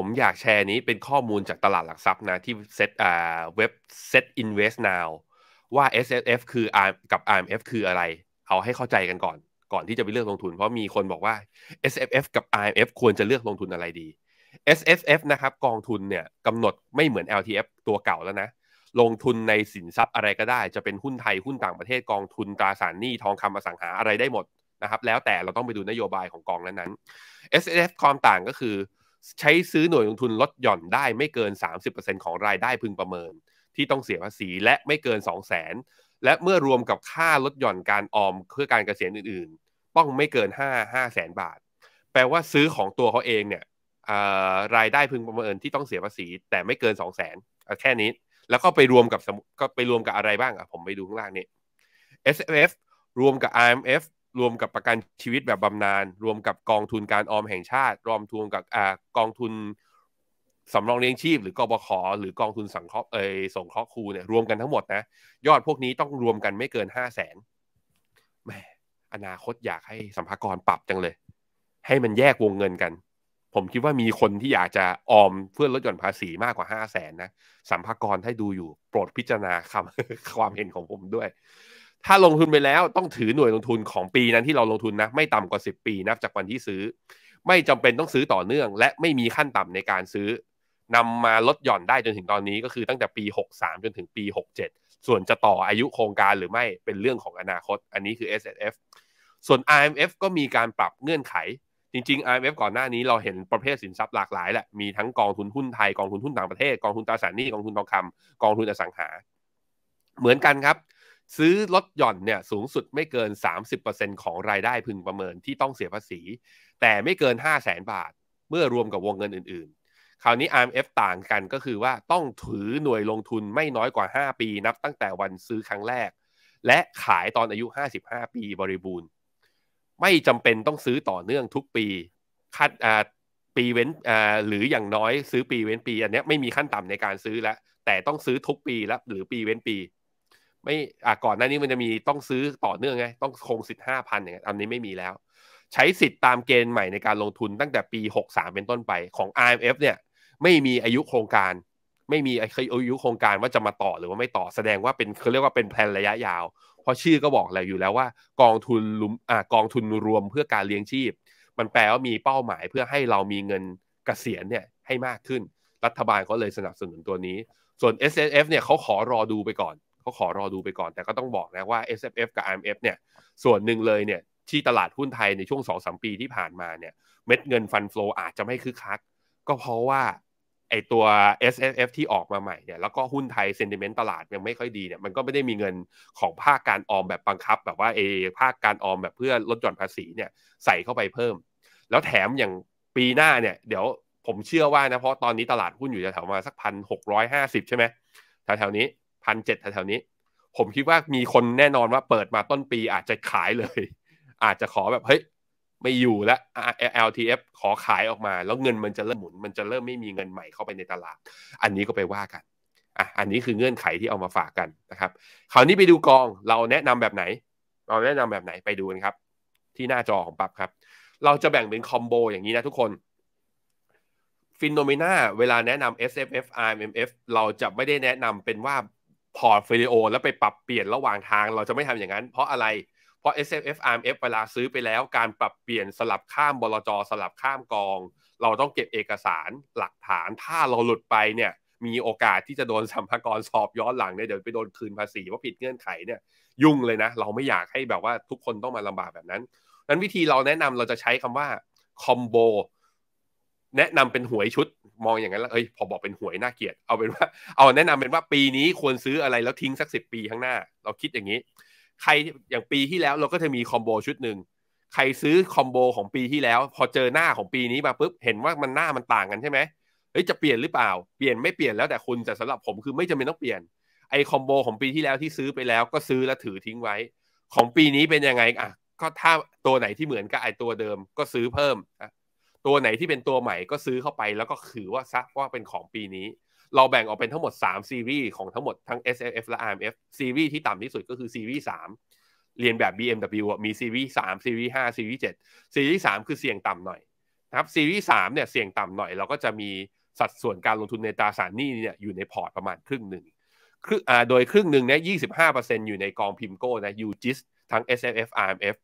ผมอยากแชร์นี้เป็นข้อมูลจากตลาดหลักทรัพย์นะที่เซตอ่าเว็บเซตอินเวส์นาวว่า S F คือ R กับ R M F คืออะไร เอาให้เข้าใจกันก่อน ก่อนที่จะไปเลือกลงทุน เพราะมีคนบอกว่า S F F กับ R M F ควรจะเลือกลงทุนอะไรดี S f F นะครับกองทุนเนี่ยกำหนดไม่เหมือน L T F ตัวเก่าแล้วนะ ลงทุนในสินทรัพย์อะไรก็ได้ จะเป็นหุ้นไทยหุ้นต่างประเทศกองทุนตราสารหนี้ทองคำอสังหาอะไรได้หมดนะครับแล้วแต่เราต้องไปดูนโยบายของกองนั้นๆ S F ความต่างก็คือใช้ซื้อหน่วยลงทุนลดหย่อนได้ไม่เกิน 30%ของรายได้พึงประเมิน ที่ต้องเสียภาษีและไม่เกิน 2 0 0แสนและเมื่อรวมกับค่าลดหย่อนการออมเพื่อการเกษียณอื่นๆต้องไม่เกิน 5 5แสนบาท แปลว่าซื้อของตัวเขาเองเนี่ยรายได้พึงประเมินที่ต้องเสียภาษีแต่ไม่เกิน 2 0 0แสนแค่นี้แล้วก็ไปรวมกับก็ไปรวมกับอะไรบ้างอ่ะผมไปดูข้างล่างนี้ S F รวมกับ IMF รวมกับประกันชีวิตแบบบำนาญรวมกับกองทุนการออมแห่งชาติ รวมทุนกับอกองทุนสำรองเลี้ยงชีพ หรือกบขหรือกองทุนสังเคราะห์เออสงเคราะห์ครูเนี่ยรวมกันทั้งหมดนะยอดพวกนี้ต้องรวมกันไม่เกินห้าแสนแหมอนาคตอยากให้สัมภากรปรับจังเลย ให้มันแยกวงเงินกัน ผมคิดว่ามีคนที่อยากจะออมเพื่อลดหย่อนภาษีมากกว่าห้าแสนนะสัมภากรถ้าดูอยู่ โปรดพิจารณาคำความเห็นของผมด้วยถ้าลงทุนไปแล้วต้องถือหน่วยลงทุนของปีนั้นที่เราลงทุนนะ ไม่ต่ำกว่า 10 ปีนับจากวันที่ซื้อ ไม่จำเป็นต้องซื้อต่อเนื่องและไม่มีขั้นต่ำในการซื้อ นำมาลดหย่อนได้จนถึงตอนนี้ ก็คือตั้งแต่ปี 63จนถึงปี 67 ส่วนจะต่ออายุโครงการหรือไม่เป็นเรื่องของอนาคต อันนี้คือ S F ส่วน i M F ก็มีการปรับเงื่อนไข จริงๆ i M F ก่อนหน้านี้เราเห็นประเภทสินทรัพย์หลากหลายแหละมีทั้งกองทุนหุ้นไทยกองทุนหุ้นต่างประเทศกองทุนตราสารหนี้กองทุนทองคำกองทุนอสังหา เหมือนกันครับซื้อลดหย่อนเนี่ยสูงสุดไม่เกิน 30%ของรายได้พึงประเมินที่ต้องเสียภาษี แต่ไม่เกิน 5 0 0แสนบาท เมื่อรวมกับวงเงินอื่นๆ คราวนี้ RMF ต่างกันก็คือว่าต้องถือหน่วยลงทุนไม่น้อยกว่า 5 ปีนับตั้งแต่วันซื้อครั้งแรก และขายตอนอายุ 55 ปีบริบูรณ์ ไม่จำเป็นต้องซื้อต่อเนื่องทุกปีคัดปีเว้นหรืออย่างน้อยซื้อปีเว้นปีอันนี้ไม่มีขั้นต่ำในการซื้อแล้วแต่ต้องซื้อทุกปีและหรือปีเว้นปีไม่ อ่าก่อนหน้านี้มันจะมีต้องซื้อต่อเนื่องไง ต้องคงสิทธิ์ห้าพันอย่างเงี้ยอันนี้ไม่มีแล้ว ใช้สิทธิ์ตามเกณฑ์ใหม่ในการลงทุนตั้งแต่ปีหกามเป็นต้นไปของ IMF เนี่ย ไม่มีอายุโครงการ ไม่มีอายุโครงการว่าจะมาต่อหรือว่าไม่ต่อ แสดงว่าเป็นเขาเรียกว่าเป็นแผนระยะยาว เพราะชื่อก็บอกแล้วอยู่แล้วว่ากองทุนลุมอ่ากองทุนรวมเพื่อการเลี้ยงชีพ มันแปลว่ามีเป้าหมายเพื่อให้เรามีเงินกเกษียณเนี่ยให้มากขึ้น รัฐบาลเขาเลยสนับสนุนตัวนี้ ส่วน S S F เนี่ยเขาขอรอดูไปก่อนก็ขอรอดูไปก่อนแต่ก็ต้องบอกนะว่า S F F กับ I M F เนี่ยส่วนหนึ่งเลยเนี่ยที่ตลาดหุ้นไทยในช่วง2อสปีที่ผ่านมาเนี่ยเม็ดเงินฟันฟลออาจจะไม่คึกคัก ก็เพราะว่า ไอตัว S F F ที่ออกมาใหม่เนี่ยแล้วก็หุ้นไทยเซนติเมนต์ตลาดยังไม่ค่อยดีเนี่ยมันก็ไม่ได้มีเงินของภาคการออมแบบบังคับ แบบว่าเอภาคการออมแบบเพื่อลดหย่อนภาษีเนี่ยใส่เข้าไปเพิ่ม แล้วแถมอย่างปีหน้าเนี่ยเดี๋ยวผมเชื่อว่านะเพราะตอนนี้ตลาดหุ้นอยู่แถวมาสักพันหกร้อยห้าสิบใช่ไหมแถวๆนี้พันเจ็ดแถวๆนี้ผมคิดว่ามีคนแน่นอนว่าเปิดมาต้นปีอาจจะขายเลย อาจจะขอแบบเฮ้ยไม่อยู่แล้ว LTF ขอขายออกมา แล้วเงินมันจะเริ่มหมุน มันจะเริ่มไม่มีเงินใหม่เข้าไปในตลาด อันนี้ก็ไปว่ากันอ่ะอันนี้คือเงื่อนไขที่เอามาฝากกันนะครับคราวนี้ไปดูกองเราแนะนำแบบไหน เราแนะนำแบบไหนไปดูกันครับ ที่หน้าจอของปั๊บครับ เราจะแบ่งเป็นคอมโบอย่างนี้นะทุกคนฟินโนเมนาเวลาแนะนำ SFF RMF เราจะไม่ได้แนะนำเป็นว่าพอร์ตฟฟลิโอ แล้วไปปรับเปลี่ยนระหว่างทางเราจะไม่ทำอย่างนั้น เพราะอะไร เพราะ S F F R M F เวลาซื้อไปแล้วการปรับเปลี่ยนสลับข้ามบลจสลับข้ามกอง เราต้องเก็บเอกสารหลักฐาน ถ้าเราหลุดไปเนี่ยมีโอกาสที่จะโดนสัมภารสอบย้อนหลังเนี่ยเดี๋ยวไปโดนคืนภาษีว่าผิดเงื่อนไขเนี่ยยุ่งเลยนะ เราไม่อยากให้แบบว่าทุกคนต้องมาลำบากแบบนั้นนั้นวิธีเราแนะนำเราจะใช้คำว่าคอมโบแนะนำเป็นหวยชุดมองอย่างนั้นแล้ว เอ้ย พอบอกเป็นหวยน่าเกียดเอาเป็นว่า เอาแนะนำเป็นว่าปีนี้ควรซื้ออะไร แล้วทิ้งสักสิปีข้างหน้า เราคิดอย่างนี้ ใครอย่างปีที่แล้วเราก็จะมีคอมโบชุดหนึ่งใครซื้อคอมโบของปีที่แล้วพอเจอหน้าของปีนี้มาปุ๊บเห็นว่ามันหน้ามันต่างกันใช่ไหมเฮ้ยจะเปลี่ยนหรือเปล่าเปลี่ยนไม่เปลี่ยนแล้วแต่คุณแต่สำหรับผมคือไม่จำเป็นต้องเปลี่ยนไอคอมโบของปีที่แล้วที่ซื้อไปแล้วก็ซื้อแล้วถือทิ้งไว้ ของปีนี้เป็นยังไงอ่ะก็ถ้าตัวไหนที่เหมือนกับไอตัวเดิม ก็ซื้อเพิ่มตัวไหนที่เป็นตัวใหม่ก็ซื้อเข้าไป แล้วก็คือว่าซักว่าเป็นของปีนี้ เราแบ่งออกเป็นทั้งหมด3ซีรีส์ของทั้งหมดทั้ง S F F และ R M F ซีรีส์ที่ต่ำที่สุดก็คือซีรีส์3เรียนแบบ B M W มีซีรีส์3ซีรีส์5ซีรีส์7ซีรีส์3คือเสี่ยงต่ำหน่อยนะครับซีรีส์3เนี่ยเสี่ยงต่ำหน่อยเราก็จะมีสัดส่วนการลงทุนในตราสารหนี้เนี่ยอยู่ในพอร์ตประมาณครึ่งหนึ่งครึ่งโดยครึ่งหนึ่งเนี่ยยี่สิบห้าเปอร์เซ็นต์อยู่ในกองพิมโก้นะยูจิสทั้ง S F F R M F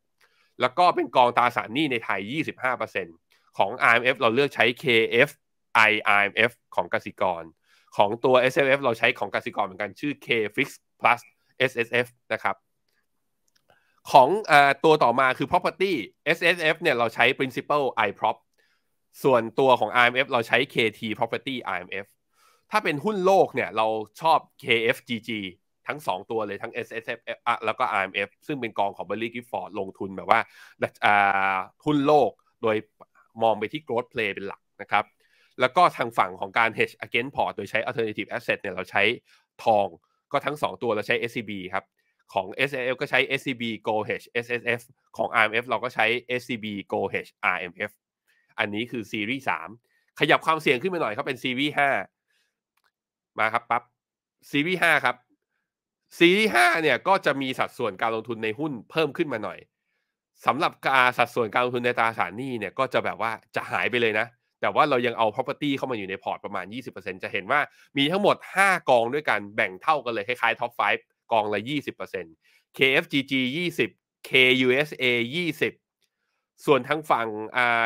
แล้วก็เป็นกองตราสารหนี้ในไทย 25%ของ i m f เราเลือกใช้ KFI i m f ของกสิกร ของตัว s f f เราใช้ของกสิกรเหมือนกัน ชื่อ K Fix Plus SSF นะครับ ของอตัวต่อมาคือ property SSF เนี่ย เราใช้ principal iprop ส่วนตัวของ IMF เราใช้ KT property IMF ถ้าเป็นหุ้นโลกเนี่ย เราชอบ KFGG ทั้ง 2 ตัวเลยทั้ง SSF แล้วก็ IMF ซึ่งเป็นกองของ b e r l กิฟฟอร์ดลงทุนแบบว่า หุ้นโลก โดยมองไปที่ growth play เป็นหลักนะครับ แล้วก็ทางฝั่งของการ hedge against port โดยใช้ alternative asset เนี่ยเราใช้ทอง ก็ทั้ง 2 ตัวเราใช้ SCB ครับ ของ s l ก็ใช้ SCB Go Hedge SSF ของ RMF เราก็ใช้ SCB Go Hedge RMF อันนี้คือซีรีส์ 3 ขยับความเสี่ยงขึ้นไปหน่อยครับเป็นซีรีส์5มาครับปับ๊บซีรีส์5ครับซีรีส์5เนี่ยก็จะมีสัดส่วนการลงทุนในหุ้นเพิ่มขึ้นมาหน่อยสำหรับการสัดส่วนการลงทุนในตราสารหนี้เนี่ยก็จะแบบว่าจะหายไปเลยนะ แต่ว่าเรายังเอา property เข้ามาอยู่ในพอร์ตประมาณ 20%จะเห็นว่ามีทั้งหมด 5 กองด้วยกันแบ่งเท่ากันเลย คล้าย ๆ top 5กองละ 20% KFGG 20 KUSA 20 ส่วนทั้งฝั่ง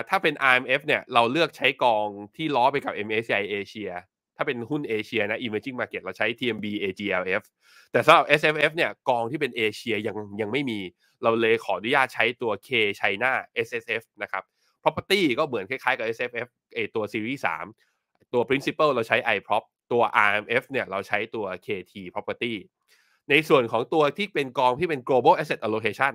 ถ้าเป็น i m f เนี่ยเราเลือกใช้กองที่ล้อไปกับ MSCI Asia ถ้าเป็นหุ้นเอเชียนะ emerging market เราใช้ TMB AGLF แต่สำหรับ SFF เนี่ยกองที่เป็นเอเชียยังยังไม่มีเราเลยขออนุญาตใช้ตัว K China SSF นะครับ property ก็เหมือนคล้ายๆกับ SFF เอตัว series 3ตัว principal เราใช้ iprop ตัว RMF เนี่ยเราใช้ตัว KT property ในส่วนของตัวที่เป็นกองที่เป็น global asset allocation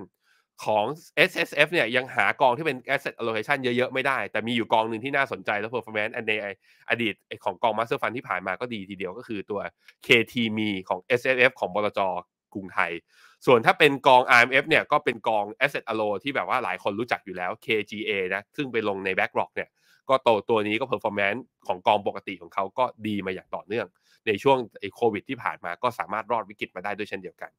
ของ SSF เนี่ยยังหากองที่เป็น asset allocation เยอะๆ ไม่ได้ แต่มีอยู่กองหนึ่งที่น่าสนใจและ performance ในอดีตของกอง master fund ที่ผ่านมาก็ดีทีเดียวก็คือตัว KT M ของ SSF ของบลจกรุงไทยส่วนถ้าเป็นกอง RMF เนี่ยก็เป็นกอง Asset Allo ที่แบบว่าหลายคนรู้จักอยู่แล้ว KGA นะ ซึ่งไปลงใน BlackRock เนี่ยก็โตตัวนี้ก็ performance ของกองปกติของเขาก็ดีมาอย่างต่อเนื่อง ในช่วงไอโควิดที่ผ่านมาก็สามารถรอดวิกฤตมาได้ด้วยเช่นเดียวกัน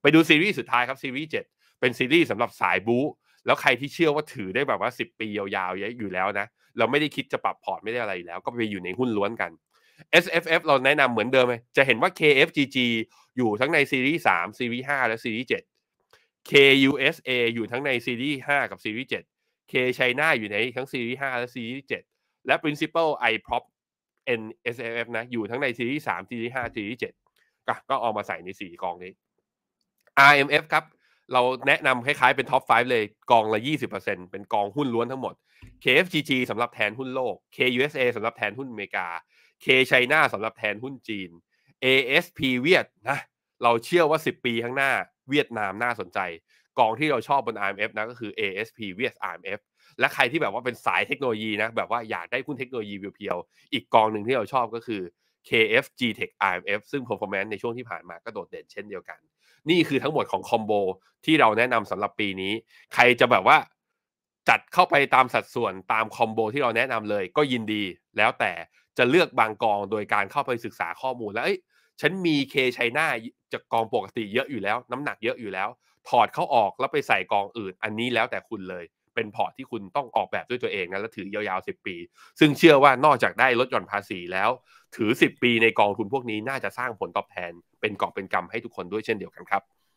ไปดูซีรีส์สุดท้ายครับซีรีส์ 7 เป็นซีรีส์สำหรับสายบู๊ แล้วใครที่เชื่อว่าถือได้แบบว่า 10 ปียาวๆอยู่แล้วนะ เราไม่ได้คิดจะปรับพอร์ตไม่ได้อะไรแล้ว ก็ไปอยู่ในหุ้นล้วนกัน SFF เราแนะนำเหมือนเดิมไหมจะเห็นว่า KFGG อยู่ทั้งในซีรีส์3ซีรีส์5และซีรีส์7 KUSA อยู่ทั้งในซีรีส์5กับซีรีส์7 K China อยู่ในทั้งซีรีส์5และซีรีส์7และ Principal iProp N SFF นะ อยู่ทั้งในซีรีส์3ซีรีส์5ซีรีส์7ก็ก็เอามาใส่ใน 4 กองนี้ RMF ครับ เราแนะนำคล้ายๆเป็นท็อป5เลย กองละ 20%เป็นกองหุ้นล้วนทั้งหมด KFGG สำหรับแทนหุ้นโลก KUSA สำหรับแทนหุ้นอเมริกาเไชน่าสำหรับแทนหุ้นจีน ASP เวียดนะเราเชื่อว่า 10 ปีข้างหน้า เวียดนามน่าสนใจ กองที่เราชอบบน i m f นะก็คือ ASP เวียด i m f และใครที่แบบว่าเป็นสายเทคโนโลยีนะแบบว่าอยากได้หุ้นเทคโนโลยีเพียวๆอีกกองหนึ่งที่เราชอบก็คือ KF GTech i m f ซึ่ง performance ในช่วงที่ผ่านมาก็โดดเด่นเช่นเดียวกัน นี่คือทั้งหมดของคอมโบที่เราแนะนำสำหรับปีนี้ ใครจะแบบว่าจัดเข้าไปตามสัดส่วนตามคอมโบที่เราแนะนำเลยก็ยินดีแล้วแต่จะเลือกบางกองโดยการเข้าไปศึกษาข้อมูลแล้วเอ้ยฉันมีเคชัยนาจากกองปกติเยอะอยู่แล้ว น้ำหนักเยอะอยู่แล้ว ถอดเขาออกแล้วไปใส่กองอื่นอันนี้แล้วแต่คุณเลยเป็นพอร์ตที่คุณต้องออกแบบด้วยตัวเองนะแล้วถือยาวๆ10 ปี ซึ่งเชื่อว่านอกจากได้ลดหย่อนภาษีแล้วถือ 10 ปี ในกองทุนพวกนี้น่าจะสร้างผลตอบแทนเป็นกอบเป็นกำให้ทุกคนด้วยเช่นเดียวกันครับ